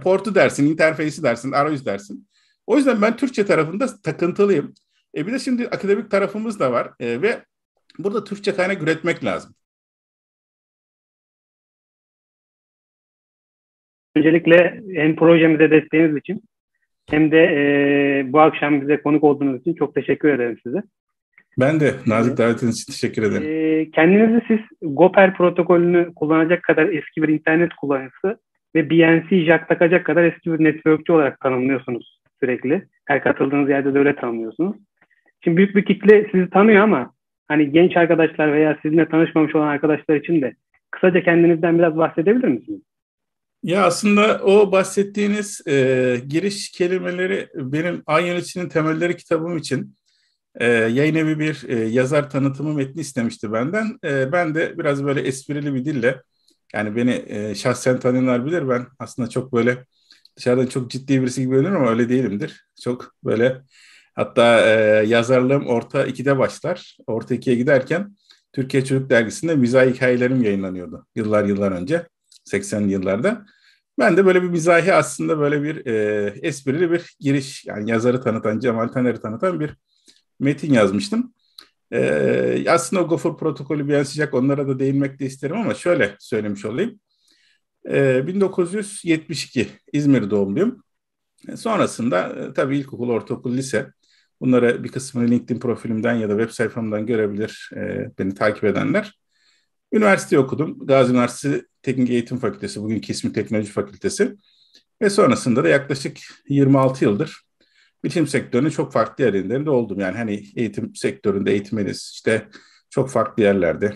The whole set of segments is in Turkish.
portu dersin, interfeysi dersin, arayüz dersin. O yüzden ben Türkçe tarafında takıntılıyım. E bir de şimdi akademik tarafımız da var e, ve burada Türkçe kaynak üretmek lazım. Öncelikle hem projemize desteğiniz için hem de e, bu akşam bize konuk olduğunuz için çok teşekkür ederim size. Ben de nazik e, davetiniz için teşekkür ederim. E, kendinizi siz Goper protokolünü kullanacak kadar eski bir internet kullanıcısı ve BNC jack takacak kadar eski bir networkçi olarak tanımlıyorsunuz sürekli. Her katıldığınız yerde de öyle tanımlıyorsunuz. Şimdi büyük bir kitle sizi tanıyor ama hani genç arkadaşlar veya sizinle tanışmamış olan arkadaşlar için de kısaca kendinizden biraz bahsedebilir misiniz? Ya aslında o bahsettiğiniz e, giriş kelimeleri benim Ay Yönetici'nin Temelleri kitabım için e, yayın evi bir e, yazar tanıtımı metni istemişti benden. E, ben de biraz böyle esprili bir dille yani beni e, şahsen tanıyanlar bilir ben aslında çok böyle dışarıdan çok ciddi birisi gibi görünür ama öyle değilimdir. Çok böyle hatta e, yazarlığım orta 2'de başlar. Orta 2'ye giderken Türkiye Çocuk Dergisi'nde mizahi hikayelerim yayınlanıyordu yıllar yıllar önce 80'li yıllarda. Ben de böyle bir mizahi aslında böyle bir e, esprili bir giriş yani yazarı tanıtan Cemal Taner'i tanıtan bir metin yazmıştım. Ee, aslında o GOFR protokolü bir sıcak, onlara da değinmek de isterim ama şöyle söylemiş olayım. Ee, 1972 İzmir doğumluyum. Sonrasında e, tabii ilkokul, ortaokul, lise. Bunları bir kısmını LinkedIn profilimden ya da web sayfamdan görebilir e, beni takip edenler. Üniversite okudum. Gazi Üniversitesi Teknik Eğitim Fakültesi, bugün ismi Teknoloji Fakültesi. Ve sonrasında da yaklaşık 26 yıldır bilim sektörünün çok farklı yerlerinde oldum. Yani hani eğitim sektöründe eğitmeniz işte çok farklı yerlerde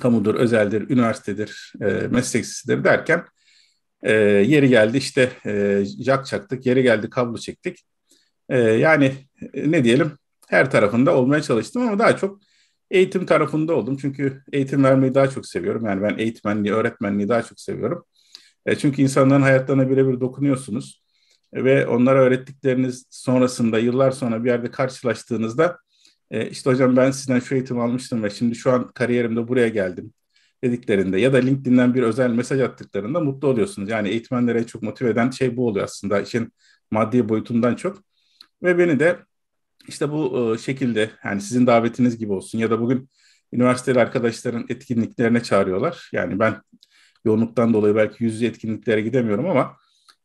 kamudur, özeldir, üniversitedir, e, mesleksizdir derken e, yeri geldi işte e, jak çaktık, yeri geldi kablo çektik. E, yani e, ne diyelim her tarafında olmaya çalıştım ama daha çok eğitim tarafında oldum. Çünkü eğitim vermeyi daha çok seviyorum. Yani ben eğitmenliği, öğretmenliği daha çok seviyorum. E, çünkü insanların hayatlarına birebir dokunuyorsunuz ve onlara öğrettikleriniz sonrasında yıllar sonra bir yerde karşılaştığınızda e, işte hocam ben sizden şu eğitim almıştım ve şimdi şu an kariyerimde buraya geldim dediklerinde ya da LinkedIn'den bir özel mesaj attıklarında mutlu oluyorsunuz. Yani eğitmenlere çok motive eden şey bu oluyor aslında işin maddi boyutundan çok. Ve beni de işte bu e, şekilde yani sizin davetiniz gibi olsun ya da bugün üniversiteli arkadaşların etkinliklerine çağırıyorlar. Yani ben yoğunluktan dolayı belki yüz yüze etkinliklere gidemiyorum ama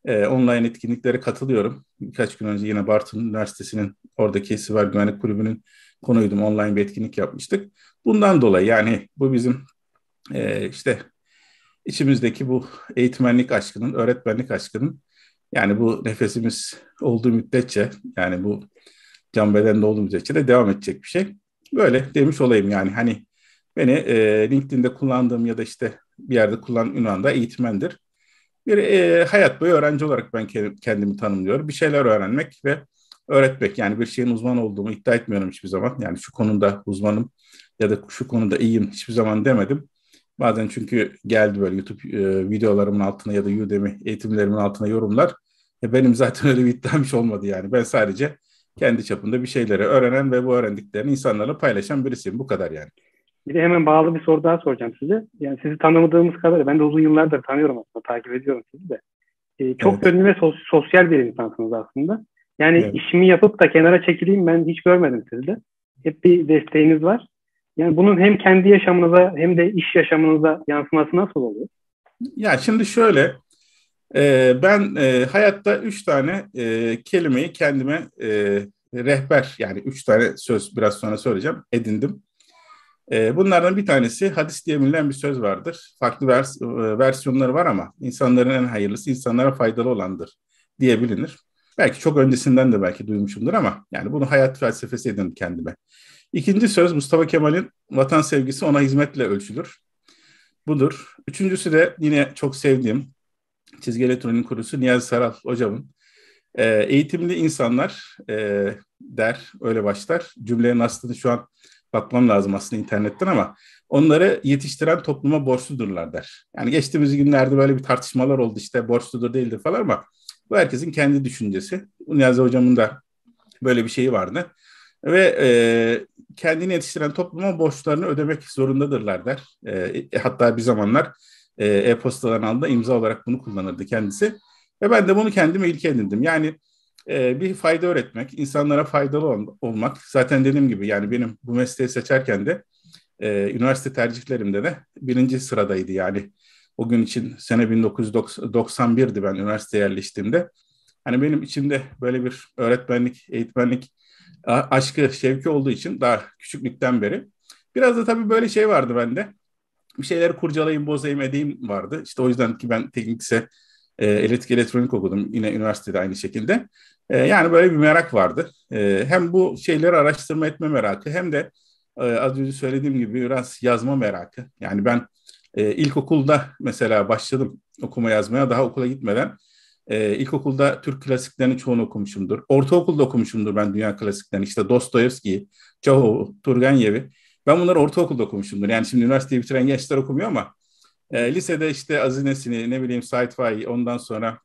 e, online etkinliklere katılıyorum. Birkaç gün önce yine Bartın Üniversitesi'nin oradaki siber güvenlik kulübünün konuydum. Online bir etkinlik yapmıştık. Bundan dolayı yani bu bizim e, işte içimizdeki bu eğitmenlik aşkının, öğretmenlik aşkının yani bu nefesimiz olduğu müddetçe yani bu can bedende olduğu müddetçe de devam edecek bir şey. Böyle demiş olayım yani hani beni e, LinkedIn'de kullandığım ya da işte bir yerde kullanan ünvan da eğitmendir. Bir e, hayat boyu öğrenci olarak ben kendimi tanımlıyorum. Bir şeyler öğrenmek ve öğretmek. Yani bir şeyin uzman olduğumu iddia etmiyorum hiçbir zaman. Yani şu konuda uzmanım ya da şu konuda iyiyim hiçbir zaman demedim. Bazen çünkü geldi böyle YouTube e, videolarımın altına ya da Udemy eğitimlerimin altına yorumlar. E, benim zaten öyle bir iddiam olmadı yani. Ben sadece kendi çapında bir şeyleri öğrenen ve bu öğrendiklerini insanlara paylaşan birisiyim. Bu kadar yani. Bir de hemen bağlı bir soru daha soracağım size. Yani sizi tanımadığımız kadar, ben de uzun yıllardır tanıyorum aslında, takip ediyorum sizi de. Ee, çok evet. yönlü ve sos- sosyal bir insansınız aslında. Yani evet. işimi yapıp da kenara çekileyim ben hiç görmedim sizi de. Hep bir desteğiniz var. Yani bunun hem kendi yaşamınıza hem de iş yaşamınıza yansıması nasıl oluyor? Ya şimdi şöyle, e, ben e, hayatta üç tane e, kelimeyi kendime e, rehber yani üç tane söz biraz sonra söyleyeceğim edindim. Ee, bunlardan bir tanesi hadis diye bilinen bir söz vardır. Farklı vers e, versiyonları var ama insanların en hayırlısı insanlara faydalı olandır diye bilinir. Belki çok öncesinden de belki duymuşumdur ama yani bunu hayat felsefesi edin kendime. İkinci söz Mustafa Kemal'in vatan sevgisi ona hizmetle ölçülür. Budur. Üçüncüsü de yine çok sevdiğim çizgi elektronik kurusu Niyazi Saral hocamın e, eğitimli insanlar e, der, öyle başlar. Cümlenin aslını şu an bakmam lazım aslında internetten ama onları yetiştiren topluma borçludurlar der. Yani geçtiğimiz günlerde böyle bir tartışmalar oldu işte borçludur değildir falan ama bu herkesin kendi düşüncesi. Niyazi Hocam'ın da böyle bir şeyi vardı. Ve e, kendini yetiştiren topluma borçlarını ödemek zorundadırlar der. E, e hatta bir zamanlar e postadan altında imza olarak bunu kullanırdı kendisi. Ve ben de bunu kendime ilke edindim. Yani e, bir fayda öğretmek, insanlara faydalı olmak. Zaten dediğim gibi yani benim bu mesleği seçerken de e, üniversite tercihlerimde de birinci sıradaydı yani. O gün için sene 1991'di ben üniversiteye yerleştiğimde. Hani benim içimde böyle bir öğretmenlik, eğitmenlik aşkı, şevki olduğu için daha küçüklükten beri. Biraz da tabii böyle şey vardı bende. Bir şeyleri kurcalayayım, bozayım, edeyim vardı. İşte o yüzden ki ben teknikse e, elektrik elektronik okudum yine üniversitede aynı şekilde. E, yani böyle bir merak vardı. E, hem bu şeyleri araştırma etme merakı hem de e, az önce söylediğim gibi biraz yazma merakı. Yani ben e, ilkokulda mesela başladım okuma yazmaya daha okula gitmeden. E, ilkokulda Türk klasiklerini çoğunu okumuşumdur. Ortaokulda okumuşumdur ben dünya klasiklerini. İşte Dostoyevski, Çahov'u, Turgenev'i. Ben bunları ortaokulda okumuşumdur. Yani şimdi üniversiteyi bitiren gençler okumuyor ama e, lisede işte Azinesini ne bileyim sci ondan sonra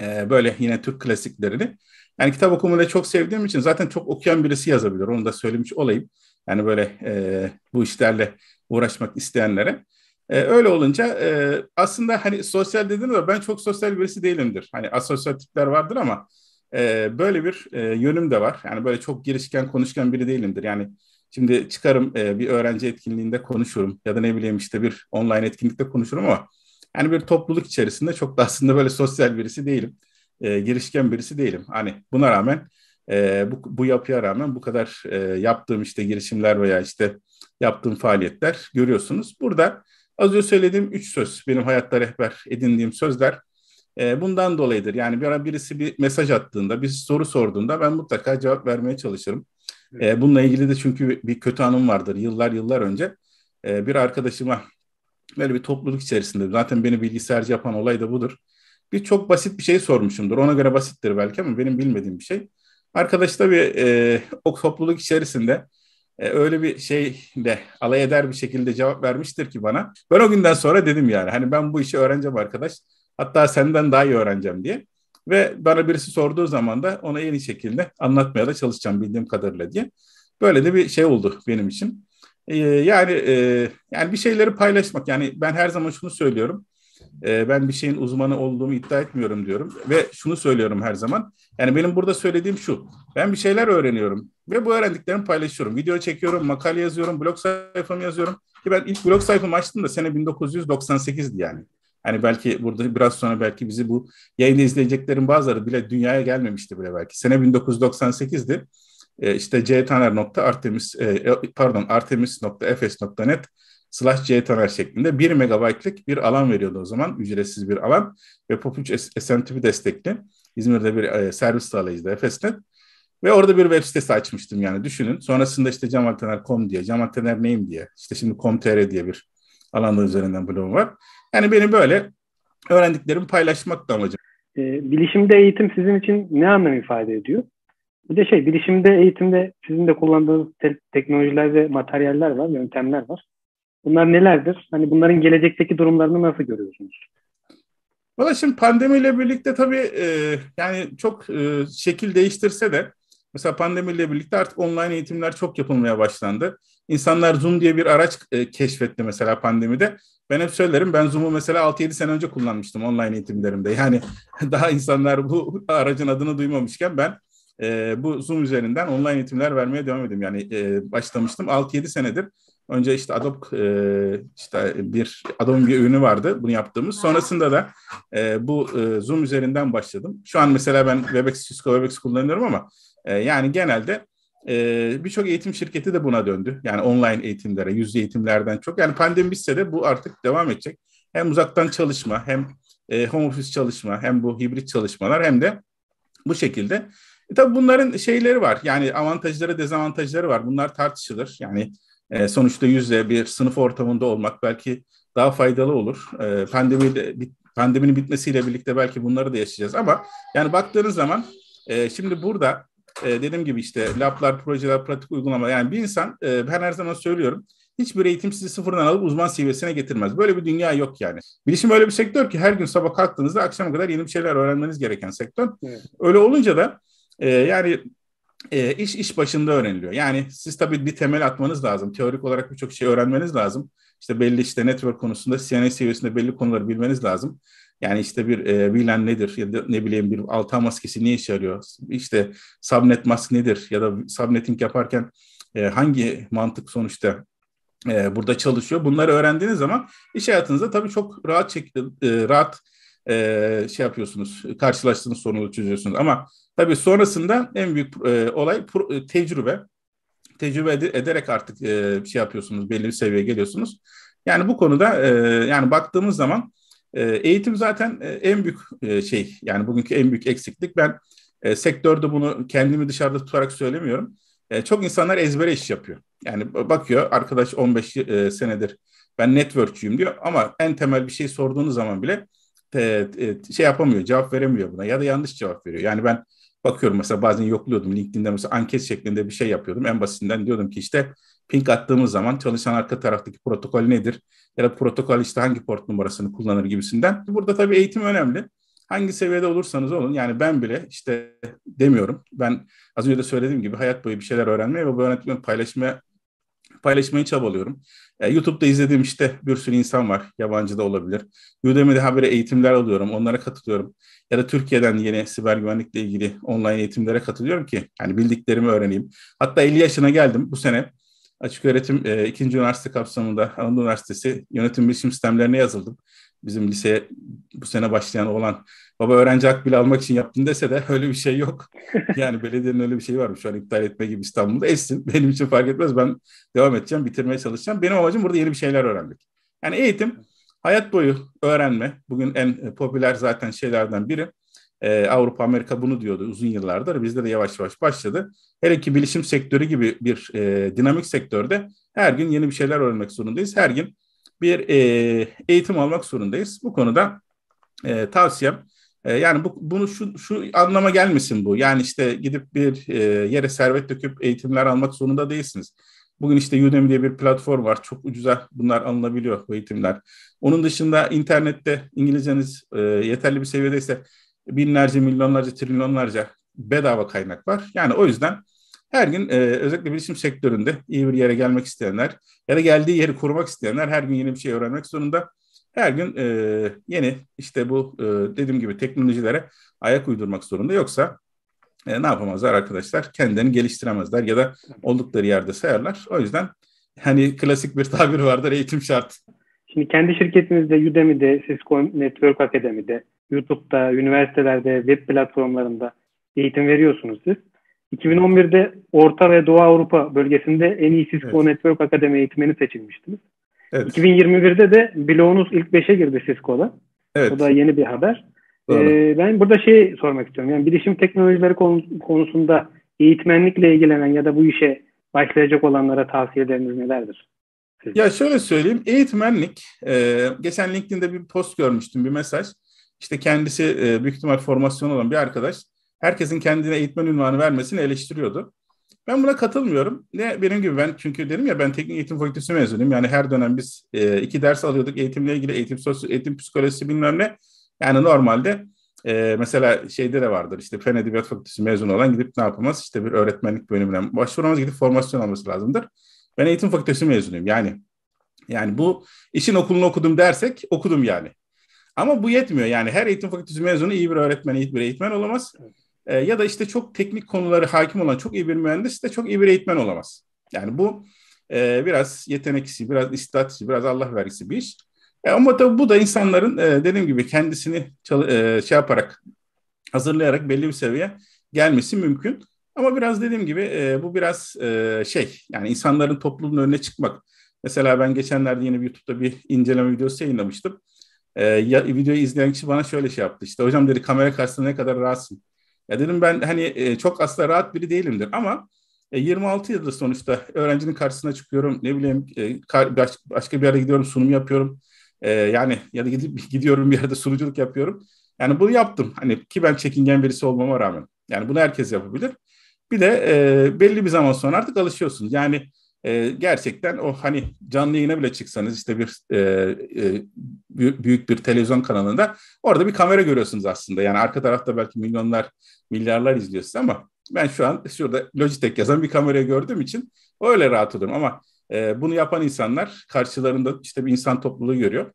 e, böyle yine Türk klasiklerini. Yani kitap okumayı da çok sevdiğim için zaten çok okuyan birisi yazabilir. Onu da söylemiş olayım. Yani böyle e, bu işlerle uğraşmak isteyenlere. E, öyle olunca e, aslında hani sosyal dediğim de ben çok sosyal birisi değilimdir. Hani asosyal tipler vardır ama e, böyle bir e, yönüm de var. Yani böyle çok girişken konuşkan biri değilimdir. Yani Şimdi çıkarım e, bir öğrenci etkinliğinde konuşurum ya da ne bileyim işte bir online etkinlikte konuşurum ama yani bir topluluk içerisinde çok da aslında böyle sosyal birisi değilim. E, girişken birisi değilim. Hani buna rağmen e, bu, bu yapıya rağmen bu kadar e, yaptığım işte girişimler veya işte yaptığım faaliyetler görüyorsunuz. Burada az önce söylediğim üç söz benim hayatta rehber edindiğim sözler e, bundan dolayıdır. Yani bir ara birisi bir mesaj attığında bir soru sorduğunda ben mutlaka cevap vermeye çalışırım. E, bununla ilgili de çünkü bir kötü anım vardır yıllar yıllar önce. E, bir arkadaşıma böyle bir topluluk içerisinde zaten beni bilgisayarcı yapan olay da budur. Bir çok basit bir şey sormuşumdur. Ona göre basittir belki ama benim bilmediğim bir şey. Arkadaş da bir e, o topluluk içerisinde e, öyle bir şeyle alay eder bir şekilde cevap vermiştir ki bana. Ben o günden sonra dedim yani hani ben bu işi öğreneceğim arkadaş. Hatta senden daha iyi öğreneceğim diye. Ve bana birisi sorduğu zaman da ona yeni şekilde anlatmaya da çalışacağım bildiğim kadarıyla diye. Böyle de bir şey oldu benim için. Ee, yani e, yani bir şeyleri paylaşmak. Yani ben her zaman şunu söylüyorum. E, ben bir şeyin uzmanı olduğumu iddia etmiyorum diyorum. Ve şunu söylüyorum her zaman. Yani benim burada söylediğim şu. Ben bir şeyler öğreniyorum. Ve bu öğrendiklerimi paylaşıyorum. Video çekiyorum, makale yazıyorum, blog sayfamı yazıyorum. Ki ben ilk blog sayfamı açtım da sene 1998'di yani. Hani belki burada biraz sonra belki bizi bu yayını izleyeceklerin bazıları bile dünyaya gelmemişti bile belki. Sene 1998'di. E, işte ctaner.artemis e, e, pardon artemisfsnet slash ctaner şeklinde 1 megabaytlık bir alan veriyordu o zaman. Ücretsiz bir alan ve Pop3 SMTP destekli. İzmir'de bir e, servis sağlayıcıda fsnet Ve orada bir web sitesi açmıştım yani düşünün. Sonrasında işte camaltener.com diye, camaltener neyim diye, işte şimdi com.tr diye bir alanda üzerinden blogum var. Yani benim böyle öğrendiklerimi paylaşmak da amacım. E, bilişimde eğitim sizin için ne anlam ifade ediyor? Bir de şey bilişimde eğitimde sizin de kullandığınız te- teknolojiler ve materyaller var, yöntemler var. Bunlar nelerdir? Hani bunların gelecekteki durumlarını nasıl görüyorsunuz? Valla şimdi pandemiyle birlikte tabii e, yani çok e, şekil değiştirse de mesela pandemiyle birlikte artık online eğitimler çok yapılmaya başlandı. İnsanlar Zoom diye bir araç e, keşfetti mesela pandemide ben hep söylerim ben Zoom'u mesela 6-7 sene önce kullanmıştım online eğitimlerimde. Yani daha insanlar bu aracın adını duymamışken ben e, bu Zoom üzerinden online eğitimler vermeye devam ediyorum. Yani e, başlamıştım 6-7 senedir. Önce işte Adobe e, işte bir Adobe bir ürünü vardı bunu yaptığımız. Sonrasında da e, bu e, Zoom üzerinden başladım. Şu an mesela ben Webex Cisco Webex kullanıyorum ama e, yani genelde ee, Birçok eğitim şirketi de buna döndü. Yani online eğitimlere, yüzlü eğitimlerden çok. Yani pandemi bitse de bu artık devam edecek. Hem uzaktan çalışma, hem e, home office çalışma, hem bu hibrit çalışmalar hem de bu şekilde. E, tabii bunların şeyleri var. Yani avantajları, dezavantajları var. Bunlar tartışılır. Yani e, sonuçta yüzde bir sınıf ortamında olmak belki daha faydalı olur. E, pandemi pandeminin bitmesiyle birlikte belki bunları da yaşayacağız ama yani baktığınız zaman şimdi burada e, dediğim gibi işte lablar, projeler, pratik uygulama. Yani bir insan, e, ben her zaman söylüyorum, hiçbir eğitim sizi sıfırdan alıp uzman seviyesine getirmez. Böyle bir dünya yok yani. Bilişim öyle bir sektör ki her gün sabah kalktığınızda akşama kadar yeni bir şeyler öğrenmeniz gereken sektör. Evet. Öyle olunca da e, yani e, iş iş başında öğreniliyor. Yani siz tabii bir temel atmanız lazım. Teorik olarak birçok şey öğrenmeniz lazım. İşte belli işte network konusunda CNA seviyesinde belli konuları bilmeniz lazım. Yani işte bir e, VLAN nedir ya da ne bileyim bir alta maskesi ne işe yarıyor? İşte subnet mask nedir ya da subnetting yaparken e, hangi mantık sonuçta e, burada çalışıyor? Bunları öğrendiğiniz zaman iş hayatınızda tabii çok rahat şekilde e, rahat e, şey yapıyorsunuz, karşılaştığınız sorunu çözüyorsunuz. Ama tabii sonrasında en büyük e, olay pro, e, tecrübe. Tecrübe ederek artık e, şey yapıyorsunuz, belli bir seviyeye geliyorsunuz. Yani bu konuda e, yani baktığımız zaman ee, eğitim zaten e, en büyük e, şey yani bugünkü en büyük eksiklik. Ben e, sektörde bunu kendimi dışarıda tutarak söylemiyorum. çok insanlar ezbere iş yapıyor. Yani bakıyor arkadaş 15 senedir ben networkçüyüm diyor ama en temel bir şey sorduğunuz zaman bile şey yapamıyor, cevap veremiyor buna ya da yanlış cevap veriyor. Yani ben bakıyorum mesela bazen yokluyordum LinkedIn'de mesela anket şeklinde bir şey yapıyordum. En basitinden diyordum ki işte ping attığımız zaman çalışan arka taraftaki protokol nedir? Ya da protokol işte hangi port numarasını kullanır gibisinden. Burada tabii eğitim önemli. Hangi seviyede olursanız olun yani ben bile işte demiyorum. Ben az önce de söylediğim gibi hayat boyu bir şeyler öğrenmeye ve bu öğretmen paylaşmaya paylaşmayı çabalıyorum. E, YouTube'da izlediğim işte bir sürü insan var. Yabancı da olabilir. Udemy'de habire eğitimler alıyorum. Onlara katılıyorum. Ya da Türkiye'den yeni siber güvenlikle ilgili online eğitimlere katılıyorum ki yani bildiklerimi öğreneyim. Hatta 50 yaşına geldim bu sene. Açık öğretim e, ikinci üniversite kapsamında Anadolu Üniversitesi yönetim bilişim sistemlerine yazıldım. Bizim lise bu sene başlayan olan baba öğrenci hak bile almak için yaptım dese de öyle bir şey yok. Yani belediyenin öyle bir şeyi varmış şu an iptal etme gibi İstanbul'da esin. Benim için fark etmez ben devam edeceğim, bitirmeye çalışacağım. Benim amacım burada yeni bir şeyler öğrenmek. Yani eğitim hayat boyu öğrenme. Bugün en e, popüler zaten şeylerden biri. E, Avrupa, Amerika bunu diyordu uzun yıllardır. Bizde de yavaş yavaş başladı. Hele ki bilişim sektörü gibi bir e, dinamik sektörde her gün yeni bir şeyler öğrenmek zorundayız. Her gün bir e, eğitim almak zorundayız. Bu konuda e, tavsiyem e, yani bu, bunu şu, şu anlama gelmesin bu. Yani işte gidip bir e, yere servet döküp eğitimler almak zorunda değilsiniz. Bugün işte Udemy diye bir platform var. Çok ucuza bunlar alınabiliyor bu eğitimler. Onun dışında internette İngilizceniz e, yeterli bir seviyedeyse binlerce, milyonlarca, trilyonlarca bedava kaynak var. Yani o yüzden her gün e, özellikle bilişim sektöründe iyi bir yere gelmek isteyenler ya da geldiği yeri korumak isteyenler her gün yeni bir şey öğrenmek zorunda. Her gün e, yeni işte bu e, dediğim gibi teknolojilere ayak uydurmak zorunda. Yoksa e, ne yapamazlar arkadaşlar? Kendilerini geliştiremezler ya da oldukları yerde sayarlar. O yüzden hani klasik bir tabir vardır eğitim şart. Şimdi kendi şirketinizde Udemy'de, Cisco Network Academy'de YouTube'da, üniversitelerde, web platformlarında eğitim veriyorsunuz siz. 2011'de Orta ve Doğu Avrupa bölgesinde en iyi Cisco evet. Network Akademi eğitmeni seçilmiştiniz. Evet. 2021'de de bloğunuz ilk 5'e girdi Cisco'da. Evet. Bu da yeni bir haber. Ee, ben burada şey sormak istiyorum. Yani bilişim teknolojileri konusunda eğitmenlikle ilgilenen ya da bu işe başlayacak olanlara tavsiyeleriniz nelerdir? Ya şöyle söyleyeyim. Eğitmenlik, e, geçen LinkedIn'de bir post görmüştüm, bir mesaj. İşte kendisi e, büyük ihtimal formasyon olan bir arkadaş herkesin kendine eğitmen ünvanı vermesini eleştiriyordu. Ben buna katılmıyorum. Ne benim gibi ben çünkü dedim ya ben teknik eğitim fakültesi mezunuyum. Yani her dönem biz e, iki ders alıyorduk eğitimle ilgili eğitim sosyal eğitim psikolojisi bilmem ne. Yani normalde e, mesela şeyde de vardır işte Fen Edebiyat Fakültesi mezunu olan gidip ne yapamaz? İşte bir öğretmenlik bölümüne başvuramaz gidip formasyon alması lazımdır. Ben eğitim fakültesi mezunuyum yani. Yani bu işin okulunu okudum dersek okudum yani. Ama bu yetmiyor. Yani her eğitim fakültesi mezunu iyi bir öğretmen, iyi bir eğitmen olamaz. E, ya da işte çok teknik konuları hakim olan çok iyi bir mühendis de çok iyi bir eğitmen olamaz. Yani bu e, biraz yetenek biraz istidat biraz Allah vergisi bir iş. E, ama tabii bu da insanların e, dediğim gibi kendisini çal- e, şey yaparak, hazırlayarak belli bir seviye gelmesi mümkün. Ama biraz dediğim gibi e, bu biraz e, şey yani insanların toplumun önüne çıkmak. Mesela ben geçenlerde yine bir YouTube'da bir inceleme videosu yayınlamıştım. E, ya, videoyu izleyen kişi bana şöyle şey yaptı. İşte hocam dedi kamera karşısında ne kadar rahatsın. Ya dedim ben hani e, çok asla rahat biri değilimdir ama e, 26 yıldır sonuçta öğrencinin karşısına çıkıyorum. Ne bileyim e, kar, baş, başka bir yere gidiyorum sunum yapıyorum. E, yani ya da gidip gidiyorum bir yerde sunuculuk yapıyorum. Yani bunu yaptım. Hani ki ben çekingen birisi olmama rağmen. Yani bunu herkes yapabilir. Bir de e, belli bir zaman sonra artık alışıyorsun. Yani e, gerçekten o hani canlı yayına bile çıksanız işte bir e, e, büyük bir televizyon kanalında orada bir kamera görüyorsunuz aslında. Yani arka tarafta belki milyonlar, milyarlar izliyorsunuz ama ben şu an şurada Logitech yazan bir kamera gördüğüm için öyle rahat oluyorum ama e, bunu yapan insanlar karşılarında işte bir insan topluluğu görüyor.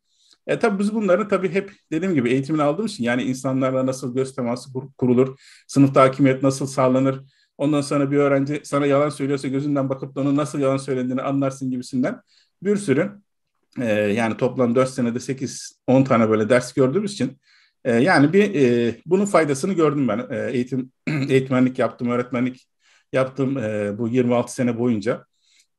E tabii biz bunları tabi hep dediğim gibi eğitimini aldığım için yani insanlarla nasıl göz teması kurulur, sınıfta hakimiyet nasıl sağlanır, Ondan sonra bir öğrenci sana yalan söylüyorsa gözünden bakıp da onun nasıl yalan söylediğini anlarsın gibisinden bir sürü e, yani toplam 4 senede 8-10 tane böyle ders gördüğümüz için e, yani bir e, bunun faydasını gördüm ben. E, eğitim eğitmenlik yaptım, öğretmenlik yaptım e, bu 26 sene boyunca.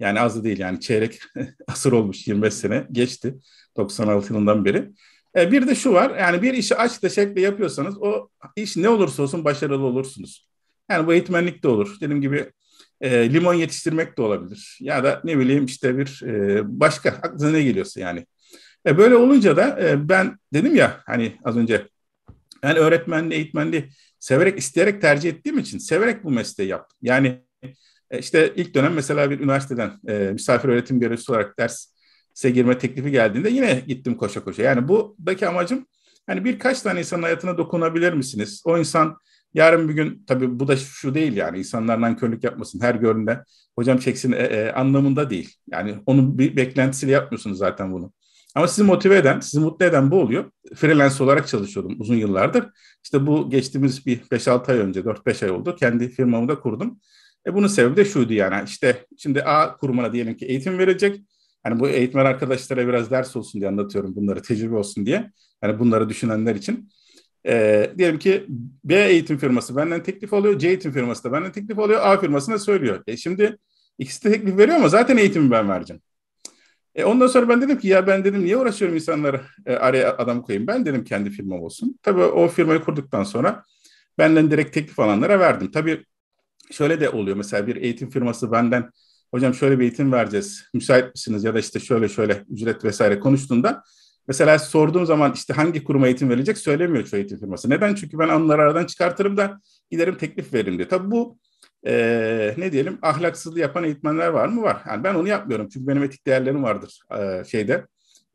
Yani az da değil yani çeyrek asır olmuş 25 sene geçti 96 yılından beri. E, bir de şu var yani bir işi aşkla şekle yapıyorsanız o iş ne olursa olsun başarılı olursunuz. Yani bu eğitmenlik de olur. Dediğim gibi e, limon yetiştirmek de olabilir. Ya da ne bileyim işte bir e, başka aklına ne geliyorsa yani. E, böyle olunca da e, ben dedim ya hani az önce ben öğretmenliği, eğitmenliği severek, isteyerek tercih ettiğim için severek bu mesleği yaptım. Yani e, işte ilk dönem mesela bir üniversiteden e, misafir öğretim görevlisi olarak derse girme teklifi geldiğinde yine gittim koşa koşa. Yani buradaki amacım hani birkaç tane insanın hayatına dokunabilir misiniz? O insan Yarın bir gün tabii bu da şu değil yani insanlardan körlük yapmasın her göründe hocam çeksin e, e, anlamında değil. Yani onun bir beklentisiyle yapmıyorsunuz zaten bunu. Ama sizi motive eden, sizi mutlu eden bu oluyor. Freelance olarak çalışıyordum uzun yıllardır. İşte bu geçtiğimiz bir 5-6 ay önce, 4-5 ay oldu. Kendi firmamı da kurdum. E bunun sebebi de şuydu yani işte şimdi A kurumuna diyelim ki eğitim verecek. Hani bu eğitmen arkadaşlara biraz ders olsun diye anlatıyorum bunları, tecrübe olsun diye. Yani bunları düşünenler için. E, diyelim ki B eğitim firması benden teklif alıyor, C eğitim firması da benden teklif alıyor, A firmasına söylüyor. E şimdi ikisi de teklif veriyor ama zaten eğitimi ben vereceğim. E ondan sonra ben dedim ki ya ben dedim niye uğraşıyorum insanlara e, araya adam koyayım. Ben dedim kendi firmam olsun. Tabii o firmayı kurduktan sonra benden direkt teklif alanlara verdim. Tabii şöyle de oluyor mesela bir eğitim firması benden hocam şöyle bir eğitim vereceğiz müsait misiniz ya da işte şöyle şöyle ücret vesaire konuştuğunda Mesela sorduğum zaman işte hangi kuruma eğitim verecek, söylemiyor çoğu eğitim firması. Neden? Çünkü ben onları aradan çıkartırım da giderim teklif veririm diye. Tabii bu e, ne diyelim ahlaksızlığı yapan eğitmenler var mı? Var. Yani ben onu yapmıyorum çünkü benim etik değerlerim vardır e, şeyde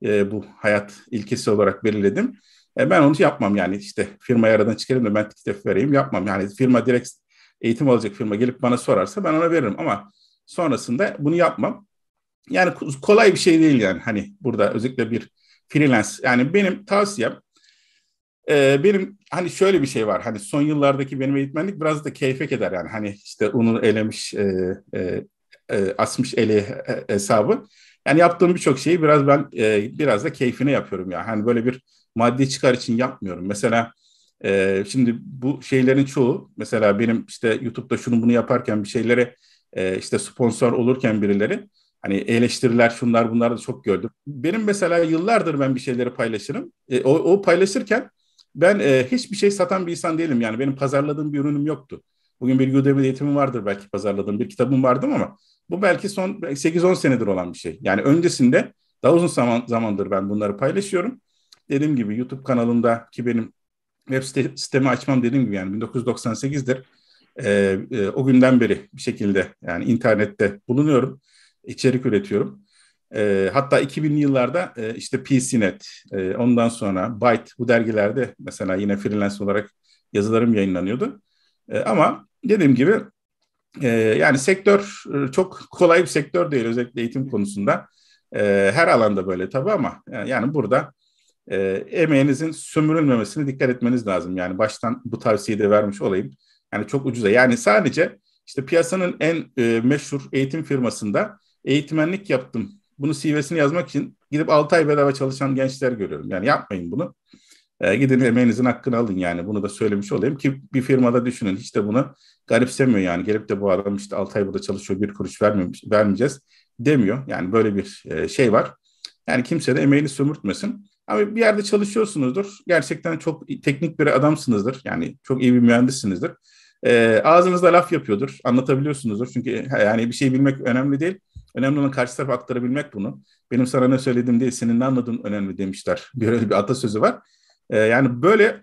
e, bu hayat ilkesi olarak belirledim. E, ben onu yapmam yani işte firmayı aradan çıkarım da ben teklif vereyim yapmam. Yani firma direkt eğitim alacak firma gelip bana sorarsa ben ona veririm ama sonrasında bunu yapmam. Yani kolay bir şey değil yani hani burada özellikle bir freelance. Yani benim tavsiyem e, benim hani şöyle bir şey var. Hani son yıllardaki benim eğitmenlik biraz da keyfek eder yani. Hani işte onu elemiş, e, e, e, asmış eli e, hesabı. Yani yaptığım birçok şeyi biraz ben e, biraz da keyfine yapıyorum ya. Hani böyle bir maddi çıkar için yapmıyorum. Mesela e, şimdi bu şeylerin çoğu mesela benim işte YouTube'da şunu bunu yaparken bir şeylere e, işte sponsor olurken birileri Hani eleştiriler şunlar bunlar da çok gördüm. Benim mesela yıllardır ben bir şeyleri paylaşırım. E, o, o paylaşırken ben e, hiçbir şey satan bir insan değilim. Yani benim pazarladığım bir ürünüm yoktu. Bugün bir Udemy eğitimim vardır belki pazarladığım bir kitabım vardı ama bu belki son 8-10 senedir olan bir şey. Yani öncesinde daha uzun zaman zamandır ben bunları paylaşıyorum. Dediğim gibi YouTube kanalımda ki benim web site, sitemi açmam dediğim gibi yani 1998'dir. E, e, o günden beri bir şekilde yani internette bulunuyorum içerik üretiyorum. E, hatta 2000'li yıllarda e, işte PCNet, e, ondan sonra Byte bu dergilerde mesela yine freelance olarak yazılarım yayınlanıyordu. E, ama dediğim gibi e, yani sektör e, çok kolay bir sektör değil özellikle eğitim konusunda. E, her alanda böyle tabii ama e, yani burada e, emeğinizin sömürülmemesine dikkat etmeniz lazım. Yani baştan bu tavsiyeyi de vermiş olayım. Yani çok ucuza yani sadece işte piyasanın en e, meşhur eğitim firmasında eğitmenlik yaptım. Bunu CV'sini yazmak için gidip 6 ay bedava çalışan gençler görüyorum. Yani yapmayın bunu. E, gidin emeğinizin hakkını alın yani. Bunu da söylemiş olayım ki bir firmada düşünün hiç de bunu garipsemiyor yani. Gelip de bu adam işte 6 ay burada çalışıyor bir kuruş vermemiş, vermeyeceğiz demiyor. Yani böyle bir e, şey var. Yani kimse de emeğini sömürtmesin. Ama bir yerde çalışıyorsunuzdur. Gerçekten çok teknik bir adamsınızdır. Yani çok iyi bir mühendissinizdir. E, ağzınızda laf yapıyordur. Anlatabiliyorsunuzdur. Çünkü yani bir şey bilmek önemli değil. Önemli olan karşı tarafa aktarabilmek bunu. Benim sana ne söyledim diye senin ne anladın önemli demişler. Bir öyle bir atasözü var. E, yani böyle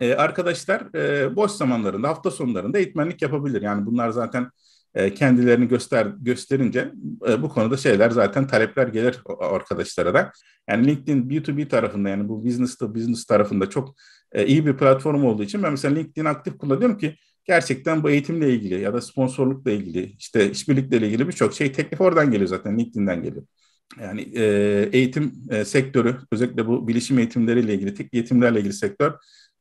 e, arkadaşlar e, boş zamanlarında, hafta sonlarında eğitmenlik yapabilir. Yani bunlar zaten e, kendilerini göster gösterince e, bu konuda şeyler zaten talepler gelir arkadaşlara da. Yani LinkedIn B2B tarafında yani bu business to business tarafında çok e, iyi bir platform olduğu için ben mesela LinkedIn aktif kullanıyorum ki gerçekten bu eğitimle ilgili ya da sponsorlukla ilgili işte işbirlikle ilgili birçok şey teklif oradan geliyor zaten LinkedIn'den geliyor. Yani e, eğitim e, sektörü özellikle bu bilişim eğitimleriyle ilgili, tek eğitimlerle ilgili sektör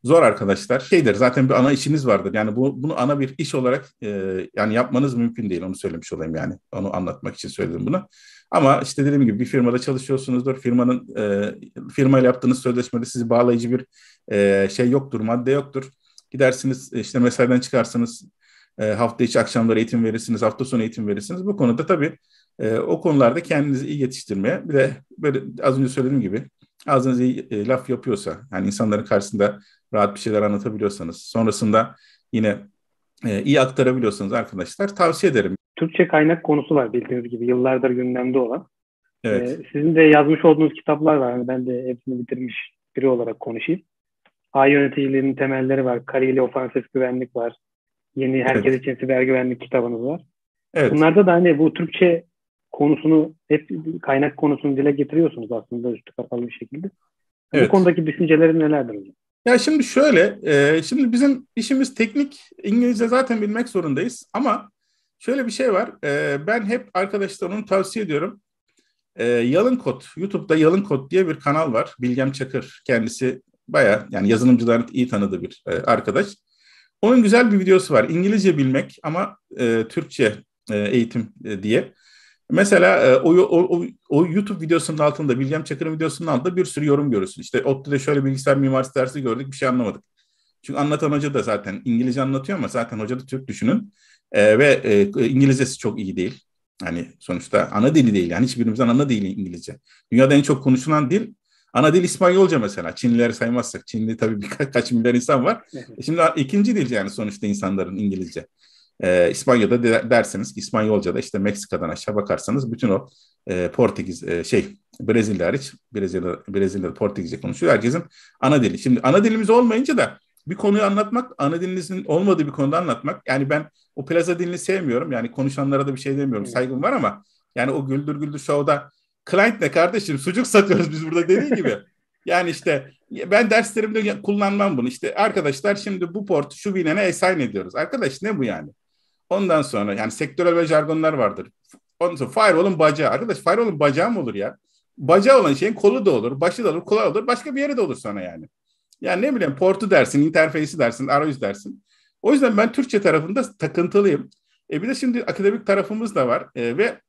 zor arkadaşlar. Şeydir zaten bir ana işiniz vardır. Yani bu bunu ana bir iş olarak e, yani yapmanız mümkün değil. Onu söylemiş olayım yani. Onu anlatmak için söyledim bunu. Ama işte dediğim gibi bir firmada çalışıyorsunuzdur. Firmanın e, firmayla yaptığınız sözleşmede sizi bağlayıcı bir e, şey yoktur, madde yoktur. Gidersiniz işte mesaiden çıkarsanız e, hafta içi akşamları eğitim verirsiniz, hafta sonu eğitim verirsiniz. Bu konuda tabii e, o konularda kendinizi iyi yetiştirmeye bir de böyle az önce söylediğim gibi ağzınız iyi e, laf yapıyorsa yani insanların karşısında rahat bir şeyler anlatabiliyorsanız sonrasında yine e, iyi aktarabiliyorsanız arkadaşlar tavsiye ederim. Türkçe kaynak konusu var bildiğiniz gibi yıllardır gündemde olan. Evet. E, sizin de yazmış olduğunuz kitaplar var. Yani ben de hepsini bitirmiş biri olarak konuşayım. A yöneticilerinin temelleri var. Kariyeli ofansif güvenlik var. Yeni herkes evet. için siber güvenlik kitabınız var. Evet. Bunlarda da hani bu Türkçe konusunu hep kaynak konusunu dile getiriyorsunuz aslında üstü kapalı bir şekilde. Evet. Bu konudaki düşüncelerin nelerdir hocam? Ya şimdi şöyle, e, şimdi bizim işimiz teknik, İngilizce zaten bilmek zorundayız ama şöyle bir şey var. E, ben hep onu tavsiye ediyorum. E, Yalın Kod, YouTube'da Yalın Kod diye bir kanal var. Bilgem Çakır kendisi Baya yani yazılımcıların iyi tanıdığı bir e, arkadaş. Onun güzel bir videosu var. İngilizce bilmek ama e, Türkçe e, eğitim e, diye. Mesela e, o, o, o, o YouTube videosunun altında, Bilgem Çakır'ın videosunun altında bir sürü yorum görürsün. İşte ODTÜ'de şöyle bilgisayar mimarisi dersi gördük, bir şey anlamadık. Çünkü anlatan hoca da zaten İngilizce anlatıyor ama zaten hoca da Türk düşünün. E, ve e, İngilizcesi çok iyi değil. Yani sonuçta ana dili değil yani hiçbirimizin ana dili İngilizce. Dünyada en çok konuşulan dil Ana dil İspanyolca mesela. Çinlileri saymazsak. Çinli tabii birkaç kaç milyar insan var. E şimdi ikinci dil yani sonuçta insanların İngilizce. E, İspanya'da de, derseniz ki İspanyolca'da işte Meksika'dan aşağı bakarsanız bütün o e, Portekiz e, şey Brezilya hariç Brezilya Brezilya'da Portekizce konuşuyor herkesin ana dili. Şimdi ana dilimiz olmayınca da bir konuyu anlatmak, ana dilinizin olmadığı bir konuda anlatmak. Yani ben o plaza dilini sevmiyorum. Yani konuşanlara da bir şey demiyorum. Saygım var ama yani o Güldür Güldür Show'da Client ne kardeşim? Sucuk satıyoruz biz burada dediği gibi. Yani işte ben derslerimde kullanmam bunu. İşte arkadaşlar şimdi bu port şu binene assign ediyoruz. Arkadaş ne bu yani? Ondan sonra yani sektörel ve jargonlar vardır. Ondan sonra firewall'un bacağı. Arkadaş firewall'un bacağı mı olur ya? Bacağı olan şeyin kolu da olur, başı da olur, kulağı olur, başka bir yeri de olur sonra yani. Yani ne bileyim portu dersin, interfeysi dersin, arayüz dersin. O yüzden ben Türkçe tarafında takıntılıyım. E bir de şimdi akademik tarafımız da var e, ve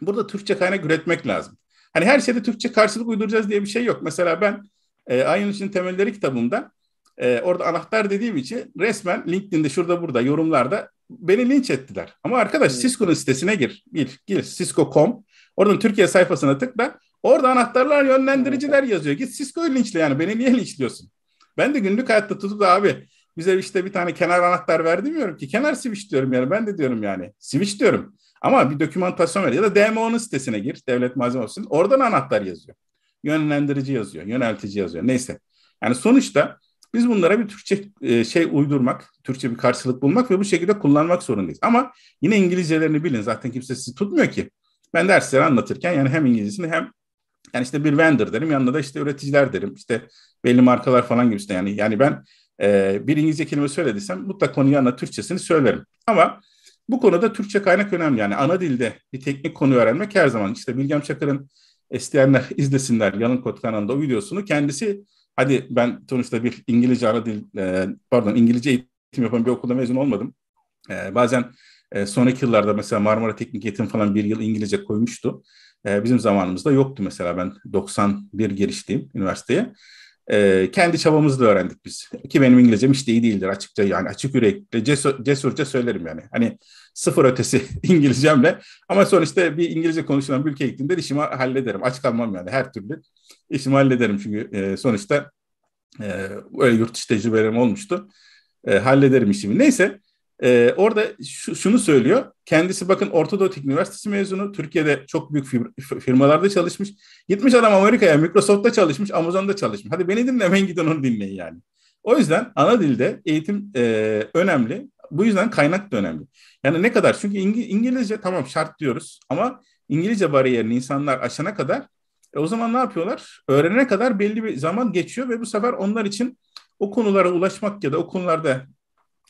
burada Türkçe kaynak üretmek lazım. Hani her şeyde Türkçe karşılık uyduracağız diye bir şey yok. Mesela ben e, Ayın için Temelleri kitabımda e, orada anahtar dediğim için resmen LinkedIn'de şurada burada yorumlarda beni linç ettiler. Ama arkadaş evet. Hmm. Cisco'nun sitesine gir. Gir, gir Cisco.com. Oradan Türkiye sayfasına tıkla. Orada anahtarlar yönlendiriciler hmm. yazıyor. Git Cisco'yu linçle yani beni niye linçliyorsun? Ben de günlük hayatta tutup da abi bize işte bir tane kenar anahtar verdim diyorum ki. Kenar switch diyorum yani ben de diyorum yani. Switch diyorum. Ama bir dokümantasyon ver ya da DMO'nun sitesine gir, devlet malzeme ofisinin. Oradan anahtar yazıyor. Yönlendirici yazıyor, yöneltici yazıyor. Neyse. Yani sonuçta biz bunlara bir Türkçe e, şey uydurmak, Türkçe bir karşılık bulmak ve bu şekilde kullanmak zorundayız. Ama yine İngilizcelerini bilin. Zaten kimse sizi tutmuyor ki. Ben derslere anlatırken yani hem İngilizcesini hem yani işte bir vendor derim, yanında da işte üreticiler derim. İşte belli markalar falan gibi işte yani. Yani ben e, bir İngilizce kelime söylediysem mutlaka onun anla Türkçesini söylerim. Ama bu konuda Türkçe kaynak önemli. Yani ana dilde bir teknik konu öğrenmek her zaman. İşte Bilgem Çakır'ın isteyenler izlesinler yanın Kod kanalında o videosunu. Kendisi hadi ben sonuçta bir İngilizce ana dil e, pardon İngilizce eğitim yapan bir okulda mezun olmadım. E, bazen e, sonraki yıllarda mesela Marmara Teknik Eğitim falan bir yıl İngilizce koymuştu. E, bizim zamanımızda yoktu mesela ben 91 giriştiğim üniversiteye. Ee, kendi çabamızla öğrendik biz. Ki benim İngilizcem hiç de iyi değildir açıkça yani açık yürekli cesur, cesurca söylerim yani. Hani sıfır ötesi İngilizcemle ama sonuçta bir İngilizce konuşulan bir ülkeye gittiğimde işimi hallederim. Aç kalmam yani her türlü işimi hallederim çünkü e, sonuçta e, öyle yurt dışı tecrübelerim olmuştu. E, hallederim işimi. Neyse ee, orada şu, şunu söylüyor. Kendisi bakın Orta Üniversitesi mezunu. Türkiye'de çok büyük firmalarda çalışmış. Gitmiş adam Amerika'ya, Microsoft'ta çalışmış, Amazon'da çalışmış. Hadi beni dinle, hemen gidin onu dinleyin yani. O yüzden ana dilde eğitim e, önemli. Bu yüzden kaynak da önemli. Yani ne kadar? Çünkü İngilizce tamam şart diyoruz ama İngilizce bariyerini insanlar aşana kadar e, o zaman ne yapıyorlar? Öğrenene kadar belli bir zaman geçiyor ve bu sefer onlar için o konulara ulaşmak ya da o konularda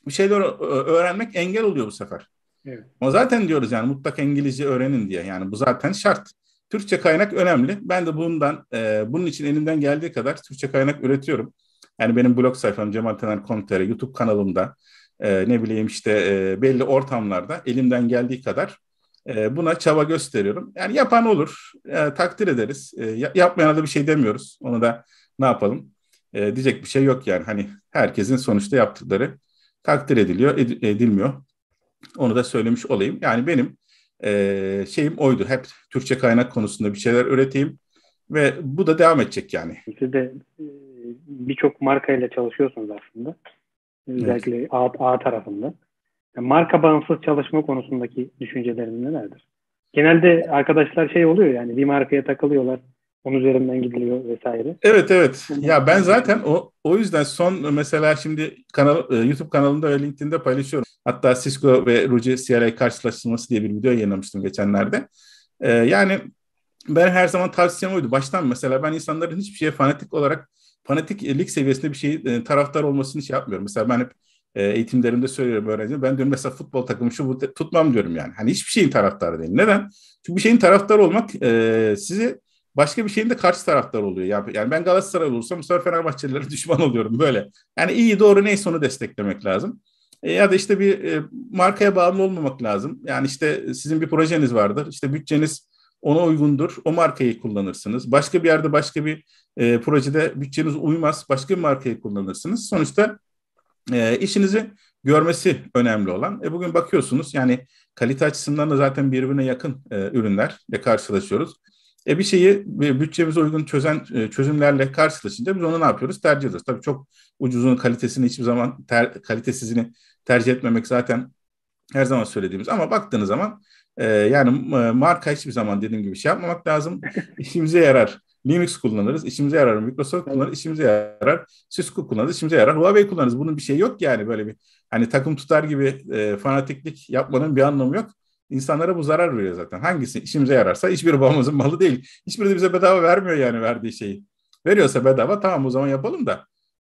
bir şeyler öğrenmek engel oluyor bu sefer. Evet. Ama zaten diyoruz yani mutlak İngilizce öğrenin diye. Yani bu zaten şart. Türkçe kaynak önemli. Ben de bundan, e, bunun için elimden geldiği kadar Türkçe kaynak üretiyorum. Yani benim blog sayfam cemaltener.com.tr, YouTube kanalımda, e, ne bileyim işte e, belli ortamlarda elimden geldiği kadar e, buna çaba gösteriyorum. Yani yapan olur, e, takdir ederiz. E, yapmayana da bir şey demiyoruz. Onu da ne yapalım? E, diyecek bir şey yok yani. Hani herkesin sonuçta yaptıkları takdir ediliyor, edilmiyor. Onu da söylemiş olayım. Yani benim e, şeyim oydu. Hep Türkçe kaynak konusunda bir şeyler üreteyim ve bu da devam edecek yani. Siz de e, birçok markayla çalışıyorsunuz aslında. Özellikle evet. A, A tarafında. marka bağımsız çalışma konusundaki düşünceleriniz nelerdir? Genelde arkadaşlar şey oluyor yani bir markaya takılıyorlar. Onun üzerinden gidiliyor vesaire. Evet evet. Ya ben zaten o o yüzden son mesela şimdi kanal e, YouTube kanalımda ve LinkedIn'de paylaşıyorum. Hatta Cisco ve Ruji CRI karşılaştırması diye bir video yayınlamıştım geçenlerde. Ee, yani ben her zaman tavsiyem oydu. Baştan mesela ben insanların hiçbir şeye fanatik olarak fanatiklik seviyesinde bir şey taraftar olmasını şey yapmıyorum. Mesela ben hep e, eğitimlerimde söylüyorum öğrencim. Ben diyorum mesela futbol takımı şu bu tutmam diyorum yani. Hani hiçbir şeyin taraftarı değil. Neden? Çünkü bir şeyin taraftarı olmak e, sizi başka bir şeyin de karşı taraftar oluyor. Yani, yani ben Galatasaray olursam bu sefer Fenerbahçelilere düşman oluyorum böyle. Yani iyi doğru neyse onu desteklemek lazım. E, ya da işte bir e, markaya bağımlı olmamak lazım. Yani işte sizin bir projeniz vardır. İşte bütçeniz ona uygundur. O markayı kullanırsınız. Başka bir yerde başka bir e, projede bütçeniz uymaz. Başka bir markayı kullanırsınız. Sonuçta e, işinizi görmesi önemli olan. E, bugün bakıyorsunuz yani kalite açısından da zaten birbirine yakın e, ürünlerle karşılaşıyoruz. E bir şeyi bütçemize uygun çözen e, çözümlerle karşılaşınca biz onu ne yapıyoruz? Tercih ediyoruz. Tabii çok ucuzun kalitesini hiçbir zaman ter, kalitesizini tercih etmemek zaten her zaman söylediğimiz ama baktığınız zaman e, yani e, marka hiçbir zaman dediğim gibi şey yapmamak lazım. İşimize yarar Linux kullanırız, işimize yarar Microsoft kullanır, işimize yarar Cisco kullanırız, işimize yarar Huawei kullanırız. Bunun bir şey yok yani böyle bir hani takım tutar gibi e, fanatiklik yapmanın bir anlamı yok. İnsanlara bu zarar veriyor zaten. Hangisi işimize yararsa hiçbir babamızın malı değil. Hiçbiri de bize bedava vermiyor yani verdiği şeyi. Veriyorsa bedava tamam o zaman yapalım da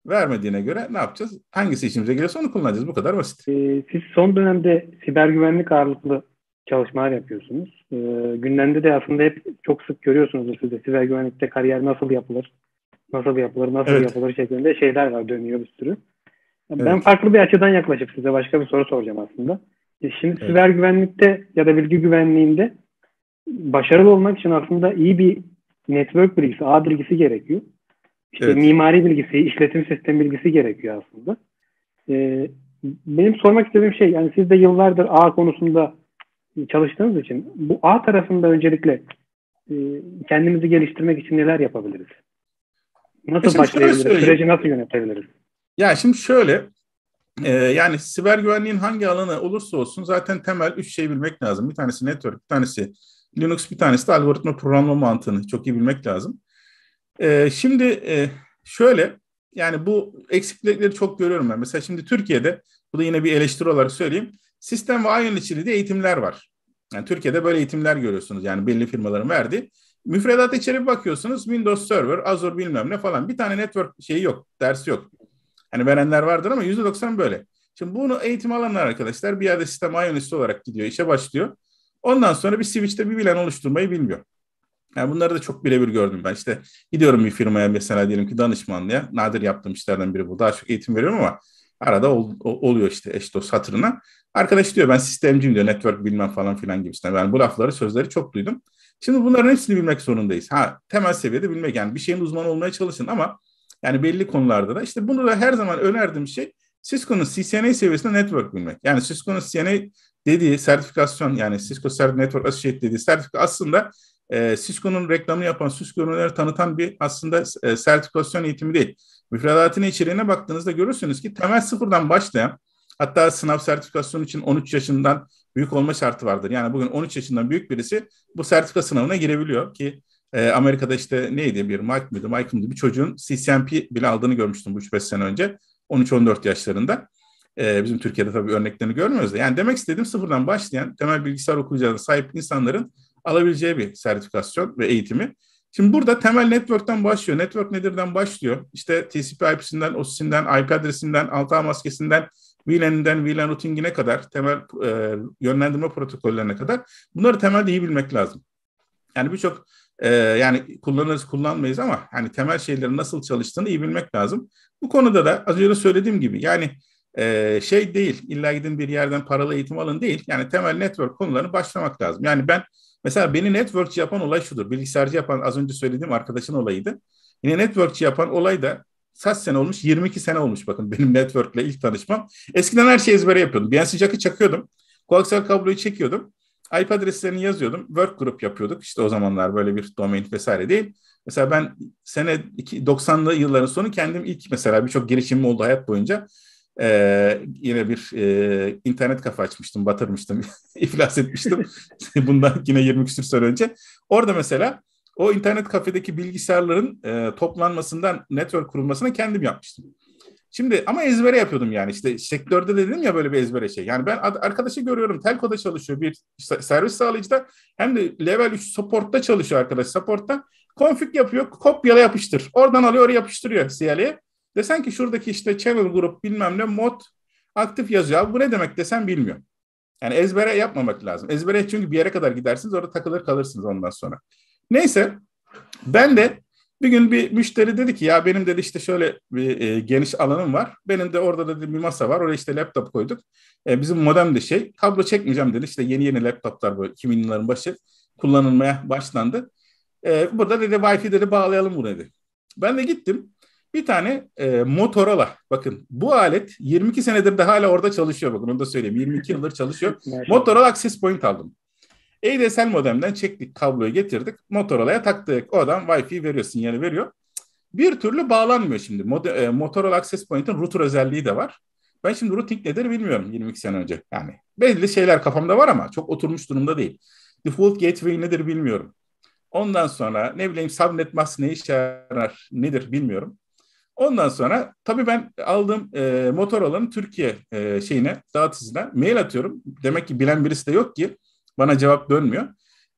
vermediğine göre ne yapacağız? Hangisi işimize geliyorsa onu kullanacağız. Bu kadar basit. Ee, siz son dönemde siber güvenlik ağırlıklı çalışmalar yapıyorsunuz. Ee, gündemde de aslında hep çok sık görüyorsunuz siz de siber güvenlikte kariyer nasıl yapılır, nasıl yapılır, nasıl evet. yapılır şeklinde şeyler var dönüyor bir sürü. Ben evet. farklı bir açıdan yaklaşıp size başka bir soru soracağım aslında. E, şimdi evet. siber güvenlikte ya da bilgi güvenliğinde başarılı olmak için aslında iyi bir network bilgisi, ağ bilgisi gerekiyor. İşte evet. mimari bilgisi, işletim sistem bilgisi gerekiyor aslında. Ee, benim sormak istediğim şey, yani siz de yıllardır ağ konusunda çalıştığınız için bu ağ tarafında öncelikle e, kendimizi geliştirmek için neler yapabiliriz? Nasıl e başlayabiliriz? Süreci nasıl yönetebiliriz? Ya şimdi şöyle, ee, yani siber güvenliğin hangi alanı olursa olsun zaten temel üç şey bilmek lazım. Bir tanesi network, bir tanesi Linux, bir tanesi de algoritma programlama mantığını çok iyi bilmek lazım. Ee, şimdi e, şöyle yani bu eksiklikleri çok görüyorum ben. Mesela şimdi Türkiye'de bu da yine bir eleştiri olarak söyleyeyim. Sistem ve ayın içili eğitimler var. Yani Türkiye'de böyle eğitimler görüyorsunuz yani belli firmaların verdiği. Müfredata içeri bakıyorsunuz Windows Server, Azure bilmem ne falan. Bir tane network şeyi yok, dersi yok. Hani verenler vardır ama yüzde doksan böyle. Şimdi bunu eğitim alanlar arkadaşlar bir yerde sistem ayonisti olarak gidiyor, işe başlıyor. Ondan sonra bir switch'te bir bilen oluşturmayı bilmiyor. Yani bunları da çok birebir gördüm ben. İşte gidiyorum bir firmaya mesela diyelim ki danışmanlığa. Nadir yaptığım işlerden biri bu. Daha çok eğitim veriyorum ama arada ol, oluyor işte eş dost hatırına. Arkadaş diyor ben sistemciyim diyor. Network bilmem falan filan gibisinden. Yani bu lafları sözleri çok duydum. Şimdi bunların hepsini bilmek zorundayız. Ha temel seviyede bilmek yani bir şeyin uzmanı olmaya çalışın ama yani belli konularda da. işte bunu da her zaman önerdiğim şey Cisco'nun CCNA seviyesinde network bilmek. Yani Cisco'nun CCNA dediği sertifikasyon yani Cisco cert Network Associate dediği sertifika aslında e, Cisco'nun reklamı yapan, Cisco ürünleri tanıtan bir aslında e, sertifikasyon eğitimi değil. Müfredatın içeriğine baktığınızda görürsünüz ki temel sıfırdan başlayan hatta sınav sertifikasyonu için 13 yaşından büyük olma şartı vardır. Yani bugün 13 yaşından büyük birisi bu sertifika sınavına girebiliyor ki e, Amerika'da işte neydi bir Mike mıydı Mike mıydı bir çocuğun CCMP bile aldığını görmüştüm bu 3-5 sene önce. 13-14 yaşlarında. E, bizim Türkiye'de tabii örneklerini görmüyoruz da. Yani demek istediğim sıfırdan başlayan temel bilgisayar okuyucularına sahip insanların alabileceği bir sertifikasyon ve eğitimi. Şimdi burada temel network'ten başlıyor. Network nedirden başlıyor? İşte TCP IP'sinden, OSIS'inden, IP adresinden, altağ maskesinden, VLAN'inden, VLAN routing'ine kadar, temel e, yönlendirme protokollerine kadar bunları temelde iyi bilmek lazım. Yani birçok ee, yani kullanırız kullanmayız ama hani temel şeylerin nasıl çalıştığını iyi bilmek lazım. Bu konuda da az önce söylediğim gibi yani e, şey değil illa gidin bir yerden paralı eğitim alın değil. Yani temel network konularını başlamak lazım. Yani ben mesela beni networkçi yapan olay şudur. Bilgisayarcı yapan az önce söylediğim arkadaşın olayıydı. Yine networkçi yapan olay da kaç sene olmuş? 22 sene olmuş bakın benim networkle ilk tanışmam. Eskiden her şeyi ezbere yapıyordum. Ben sıcakı çakıyordum. Koaksiyel kabloyu çekiyordum. IP adreslerini yazıyordum. Work group yapıyorduk. İşte o zamanlar böyle bir domain vesaire değil. Mesela ben sene 90'lı yılların sonu kendim ilk mesela birçok girişimim oldu hayat boyunca. Ee, yine bir e, internet kafa açmıştım, batırmıştım, iflas etmiştim. Bundan yine 20 küsür sene önce. Orada mesela o internet kafedeki bilgisayarların e, toplanmasından network kurulmasına kendim yapmıştım. Şimdi ama ezbere yapıyordum yani işte sektörde dedim ya böyle bir ezbere şey. Yani ben arkadaşı görüyorum Telko'da çalışıyor bir servis sağlayıcıda hem de level 3 support'ta çalışıyor arkadaş support'ta. Konfig yapıyor kopyala yapıştır. Oradan alıyor oraya yapıştırıyor CL'ye. Desen ki şuradaki işte channel grup bilmem ne mod aktif yazıyor. Abi bu ne demek desen bilmiyor. Yani ezbere yapmamak lazım. Ezbere çünkü bir yere kadar gidersiniz orada takılır kalırsınız ondan sonra. Neyse ben de bir gün bir müşteri dedi ki ya benim dedi işte şöyle bir e, geniş alanım var. Benim de orada dedi bir masa var. Oraya işte laptop koyduk. E, bizim modem de şey kablo çekmeyeceğim dedi. İşte yeni yeni laptoplar bu 2000 yılların başı kullanılmaya başlandı. E, burada dedi Wi-Fi dedi bağlayalım bunu dedi. Ben de gittim. Bir tane e, Motorola. Bakın bu alet 22 senedir de hala orada çalışıyor. Bakın onu da söyleyeyim. 22 yıldır çalışıyor. Motorola Access Point aldım. ADSL modemden çektik kabloyu getirdik. Motorola'ya taktık. Oradan Wi-Fi veriyor sinyali veriyor. Bir türlü bağlanmıyor şimdi. Mod e, Motorola Access Point'in router özelliği de var. Ben şimdi routing nedir bilmiyorum 22 sene önce. Yani belli şeyler kafamda var ama çok oturmuş durumda değil. Default gateway nedir bilmiyorum. Ondan sonra ne bileyim subnet mask ne işe yarar nedir bilmiyorum. Ondan sonra tabii ben aldığım e, Motorola'nın Türkiye e, şeyine dağıtıcısına mail atıyorum. Demek ki bilen birisi de yok ki. Bana cevap dönmüyor.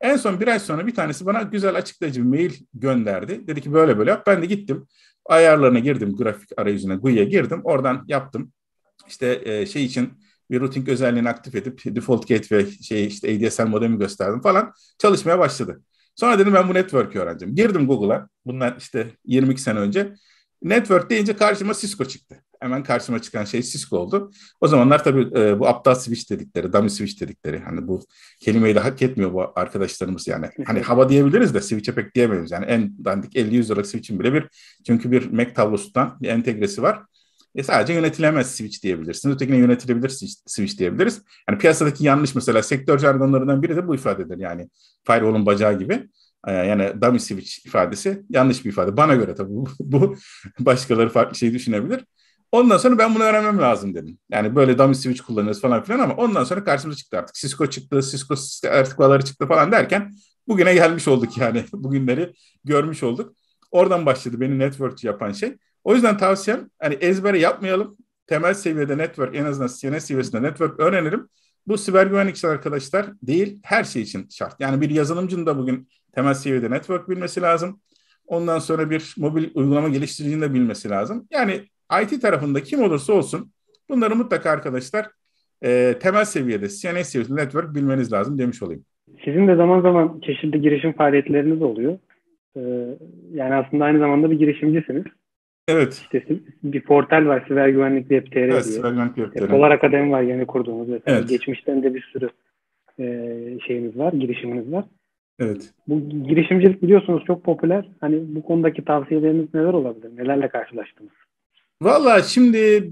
En son bir ay sonra bir tanesi bana güzel açıklayıcı bir mail gönderdi. Dedi ki böyle böyle yap. Ben de gittim. Ayarlarına girdim. Grafik arayüzüne, GUI'ye girdim. Oradan yaptım. İşte e, şey için bir routing özelliğini aktif edip default gateway şey işte ADSL modemi gösterdim falan. Çalışmaya başladı. Sonra dedim ben bu network öğreneceğim. Girdim Google'a. bundan işte 22 sene önce. Network deyince karşıma Cisco çıktı hemen karşıma çıkan şey Cisco oldu. O zamanlar tabii e, bu aptal switch dedikleri, dummy switch dedikleri hani bu kelimeyi de hak etmiyor bu arkadaşlarımız yani. Hani hava diyebiliriz de switch'e pek diyemeyiz yani. En dandik 50 100 liralık switch'in bile bir çünkü bir Mac tablosundan bir entegresi var. E sadece yönetilemez switch diyebilirsiniz. Ötekine yönetilebilir switch diyebiliriz. Yani piyasadaki yanlış mesela sektör jargonlarından biri de bu ifadedir yani. Firewall'un bacağı gibi e, yani dummy switch ifadesi yanlış bir ifade. Bana göre tabii bu, bu başkaları farklı şey düşünebilir. Ondan sonra ben bunu öğrenmem lazım dedim. Yani böyle dummy switch kullanıyoruz falan filan ama ondan sonra karşımıza çıktı artık. Cisco çıktı, Cisco sertifikaları çıktı falan derken bugüne gelmiş olduk yani. Bugünleri görmüş olduk. Oradan başladı beni network yapan şey. O yüzden tavsiyem hani ezbere yapmayalım. Temel seviyede network en azından CNS seviyesinde network öğrenelim. Bu siber güvenlik arkadaşlar değil her şey için şart. Yani bir yazılımcının da bugün temel seviyede network bilmesi lazım. Ondan sonra bir mobil uygulama geliştiricinin de bilmesi lazım. Yani IT tarafında kim olursa olsun bunları mutlaka arkadaşlar e, temel seviyede CNS seviyesinde network bilmeniz lazım demiş olayım. Sizin de zaman zaman çeşitli girişim faaliyetleriniz oluyor. Ee, yani aslında aynı zamanda bir girişimcisiniz. Evet. İşte bir portal var Siber Güvenlik Web TR evet, diye. Siber Güvenlik Web TR. E, Polar Akademi var yeni kurduğumuz. Evet. Geçmişten de bir sürü e, şeyimiz var, girişiminiz var. Evet. Bu girişimcilik biliyorsunuz çok popüler. Hani bu konudaki tavsiyeleriniz neler olabilir? Nelerle karşılaştınız? Valla şimdi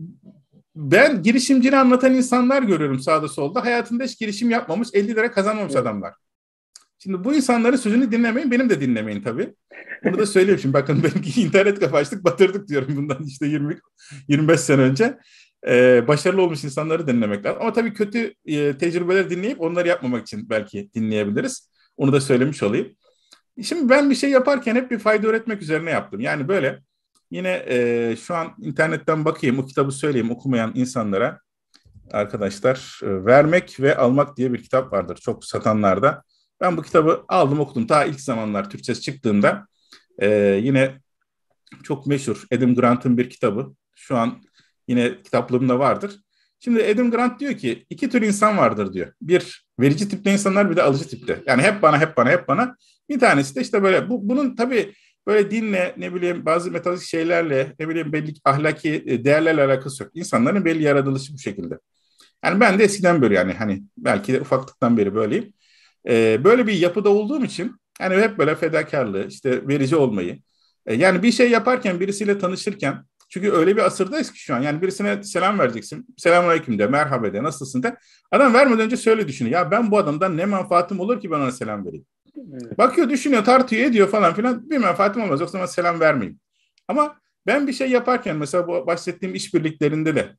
ben girişimcini anlatan insanlar görüyorum sağda solda. Hayatında hiç girişim yapmamış, 50 lira kazanmamış evet. adamlar. Şimdi bu insanların sözünü dinlemeyin, benim de dinlemeyin tabii. Bunu da söyleyeyim şimdi bakın benimki internet kafa açtık, batırdık diyorum bundan işte 20 25 sene önce. Ee, başarılı olmuş insanları dinlemek lazım. Ama tabii kötü e, tecrübeleri dinleyip onları yapmamak için belki dinleyebiliriz. Onu da söylemiş olayım. Şimdi ben bir şey yaparken hep bir fayda üretmek üzerine yaptım. Yani böyle Yine e, şu an internetten bakayım, o kitabı söyleyeyim okumayan insanlara arkadaşlar. E, Vermek ve Almak diye bir kitap vardır çok satanlarda. Ben bu kitabı aldım okudum. daha ilk zamanlar Türkçesi çıktığında e, yine çok meşhur Adam Grant'ın bir kitabı. Şu an yine kitaplığımda vardır. Şimdi Adam Grant diyor ki iki tür insan vardır diyor. Bir verici tipte insanlar bir de alıcı tipte. Yani hep bana hep bana hep bana. Bir tanesi de işte böyle bu, bunun tabii Böyle dinle ne bileyim bazı metalik şeylerle ne bileyim belli ahlaki e, değerlerle alakası yok. İnsanların belli yaratılışı bu şekilde. Yani ben de eskiden böyle yani hani belki de ufaklıktan beri böyleyim. Ee, böyle bir yapıda olduğum için yani hep böyle fedakarlığı işte verici olmayı. Ee, yani bir şey yaparken birisiyle tanışırken çünkü öyle bir asırdayız ki şu an. Yani birisine selam vereceksin. Selamünaleyküm de, merhaba de, nasılsın de. Adam vermeden önce şöyle düşünüyor. Ya ben bu adamdan ne menfaatim olur ki ben ona selam vereyim. Bakıyor, düşünüyor, tartıyor, ediyor falan filan. bir Fatih olmaz. Yoksa ben selam vermeyeyim. Ama ben bir şey yaparken mesela bu bahsettiğim işbirliklerinde de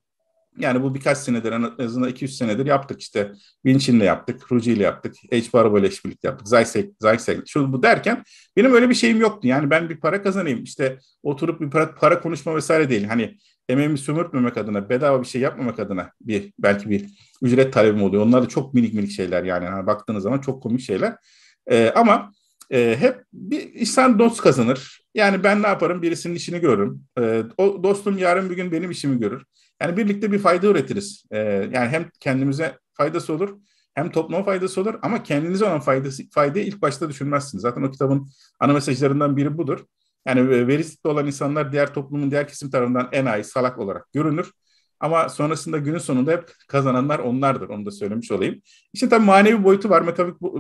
yani bu birkaç senedir en azından 2-3 senedir yaptık işte. Vinçin'le yaptık, Ruci'yle yaptık, H-Barbo ile işbirlik yaptık, Zaysek, Zaysek, şu bu derken benim öyle bir şeyim yoktu. Yani ben bir para kazanayım işte oturup bir para, para konuşma vesaire değil. Hani emeğimi sömürtmemek adına, bedava bir şey yapmamak adına bir belki bir ücret talebim oluyor. Onlar da çok minik minik şeyler yani. yani baktığınız zaman çok komik şeyler. E, ama e, hep bir insan dost kazanır. Yani ben ne yaparım? Birisinin işini görürüm. E, o dostum yarın bir gün benim işimi görür. Yani birlikte bir fayda üretiriz. E, yani hem kendimize faydası olur hem topluma faydası olur ama kendinize olan faydası, faydayı ilk başta düşünmezsiniz. Zaten o kitabın ana mesajlarından biri budur. Yani verislikte olan insanlar diğer toplumun diğer kesim tarafından enayi, salak olarak görünür. Ama sonrasında günün sonunda hep kazananlar onlardır. Onu da söylemiş olayım. İşte tabii manevi boyutu var,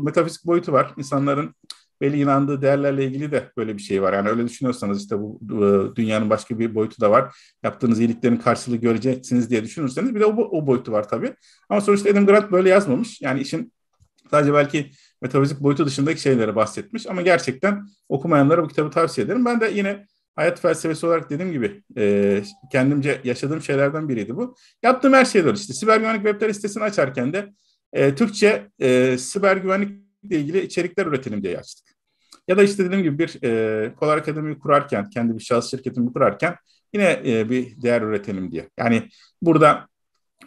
metafizik boyutu var. İnsanların belli inandığı değerlerle ilgili de böyle bir şey var. Yani öyle düşünüyorsanız işte bu e, dünyanın başka bir boyutu da var. Yaptığınız iyiliklerin karşılığı göreceksiniz diye düşünürseniz bir de o, o boyutu var tabii. Ama sonuçta Adam Grant böyle yazmamış. Yani işin sadece belki metafizik boyutu dışındaki şeylere bahsetmiş. Ama gerçekten okumayanlara bu kitabı tavsiye ederim. Ben de yine hayat felsefesi olarak dediğim gibi e, kendimce yaşadığım şeylerden biriydi bu. Yaptığım her şeyler işte siber güvenlik webler sitesini açarken de e, Türkçe e, siber güvenlikle ilgili içerikler üretelim diye açtık. Ya da işte dediğim gibi bir e, Polar Akademi kurarken, kendi bir şahıs şirketimi kurarken yine e, bir değer üretelim diye. Yani burada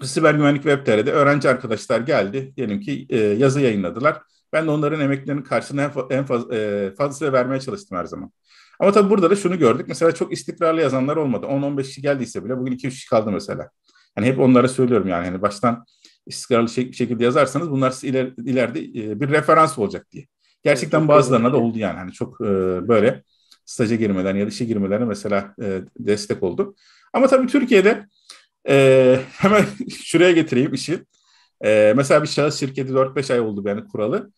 Siber Güvenlik Web TR'de öğrenci arkadaşlar geldi. Diyelim ki e, yazı yayınladılar. Ben de onların emeklerinin karşılığını en, fa- en faz- e, fazlasıyla vermeye çalıştım her zaman. Ama tabii burada da şunu gördük. Mesela çok istikrarlı yazanlar olmadı. 10-15 kişi geldiyse bile bugün 2-3 kişi kaldı mesela. Hani hep onlara söylüyorum yani hani baştan istikrarlı bir şekilde yazarsanız bunlar size iler, ileride e, bir referans olacak diye. Gerçekten bazılarına da oldu yani. Hani çok e, böyle staja girmeden ya da işe girmelerine mesela e, destek oldu. Ama tabii Türkiye'de hemen şuraya getireyim işi. Mesela bir şahıs şirketi 4-5 ay oldu yani kuralı.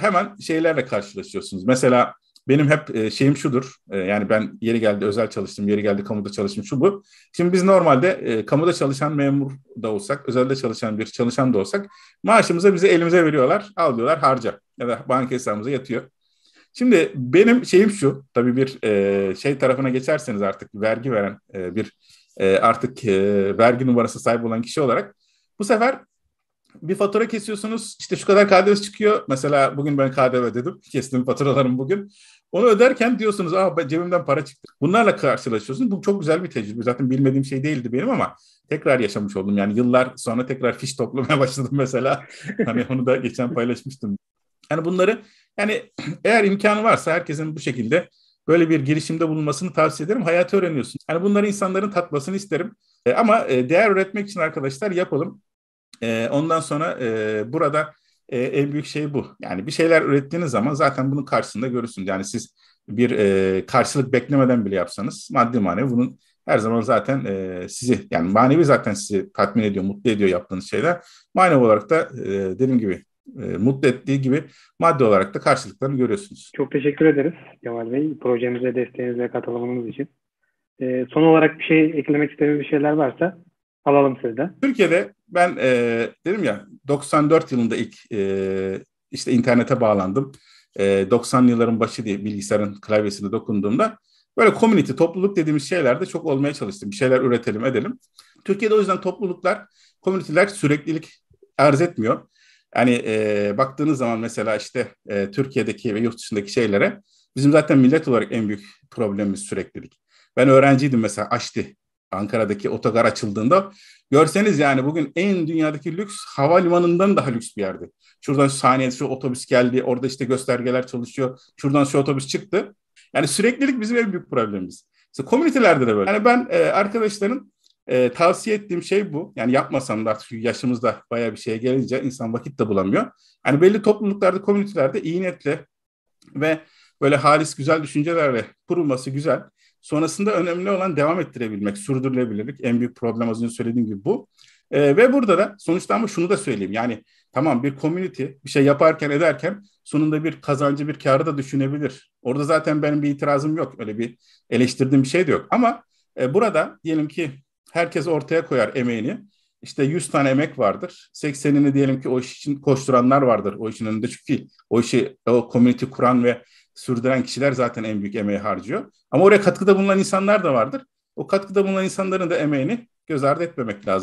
Hemen şeylerle karşılaşıyorsunuz. Mesela benim hep e, şeyim şudur. E, yani ben yeri geldi özel çalıştım, yeri geldi kamuda çalıştım şu bu. Şimdi biz normalde e, kamuda çalışan memur da olsak, özelde çalışan bir çalışan da olsak maaşımızı bize elimize veriyorlar. Al diyorlar harca ya da banka hesabımıza yatıyor. Şimdi benim şeyim şu, tabii bir e, şey tarafına geçerseniz artık vergi veren e, bir e, artık e, vergi numarası sahip olan kişi olarak bu sefer bir fatura kesiyorsunuz işte şu kadar KDV çıkıyor. Mesela bugün ben KDV dedim Kestim faturalarım bugün. Onu öderken diyorsunuz ah cebimden para çıktı. Bunlarla karşılaşıyorsunuz. Bu çok güzel bir tecrübe. Zaten bilmediğim şey değildi benim ama tekrar yaşamış oldum. Yani yıllar sonra tekrar fiş toplamaya başladım mesela. hani onu da geçen paylaşmıştım. Yani bunları yani eğer imkanı varsa herkesin bu şekilde böyle bir girişimde bulunmasını tavsiye ederim. Hayatı öğreniyorsun. Yani bunları insanların tatmasını isterim. E, ama e, değer üretmek için arkadaşlar yapalım. E, ondan sonra e, burada e, en büyük şey bu. Yani bir şeyler ürettiğiniz zaman zaten bunun karşısında görürsünüz. Yani siz bir e, karşılık beklemeden bile yapsanız maddi manevi bunun her zaman zaten e, sizi yani manevi zaten sizi tatmin ediyor, mutlu ediyor yaptığınız şeyler. Manevi olarak da e, dediğim gibi e, mutlu ettiği gibi maddi olarak da karşılıklarını görüyorsunuz. Çok teşekkür ederiz Kemal Bey projemize desteğiniz ve katılımınız için. E, son olarak bir şey eklemek istediğiniz bir şeyler varsa alalım sizden. Türkiye'de ben e, dedim ya 94 yılında ilk e, işte internete bağlandım. E, 90 yılların başı diye bilgisayarın klavyesine dokunduğumda böyle community, topluluk dediğimiz şeylerde çok olmaya çalıştım. Bir şeyler üretelim, edelim. Türkiye'de o yüzden topluluklar, community'ler süreklilik arz etmiyor. Yani e, baktığınız zaman mesela işte e, Türkiye'deki ve yurt dışındaki şeylere bizim zaten millet olarak en büyük problemimiz süreklilik. Ben öğrenciydim mesela Aşti Ankara'daki otogar açıldığında görseniz yani bugün en dünyadaki lüks havalimanından daha lüks bir yerdi. Şuradan şu saniye şu otobüs geldi, orada işte göstergeler çalışıyor, şuradan şu otobüs çıktı. Yani süreklilik bizim en büyük problemimiz. İşte komünitelerde de böyle. Yani ben e, arkadaşların e, tavsiye ettiğim şey bu. Yani yapmasam da artık yaşımızda bayağı bir şeye gelince insan vakit de bulamıyor. Yani belli topluluklarda, komünitelerde iyi niyetle ve böyle halis güzel düşüncelerle kurulması güzel. Sonrasında önemli olan devam ettirebilmek, sürdürülebilirlik. En büyük problem az önce söylediğim gibi bu. E, ve burada da sonuçta ama şunu da söyleyeyim. Yani tamam bir community bir şey yaparken ederken sonunda bir kazancı bir karı da düşünebilir. Orada zaten benim bir itirazım yok. Öyle bir eleştirdiğim bir şey de yok. Ama e, burada diyelim ki herkes ortaya koyar emeğini. İşte 100 tane emek vardır. 80'ini diyelim ki o iş için koşturanlar vardır. O işin önünde çünkü o işi o community kuran ve sürdüren kişiler zaten en büyük emeği harcıyor. Ama oraya katkıda bulunan insanlar da vardır. O katkıda bulunan insanların da emeğini göz ardı etmemek lazım.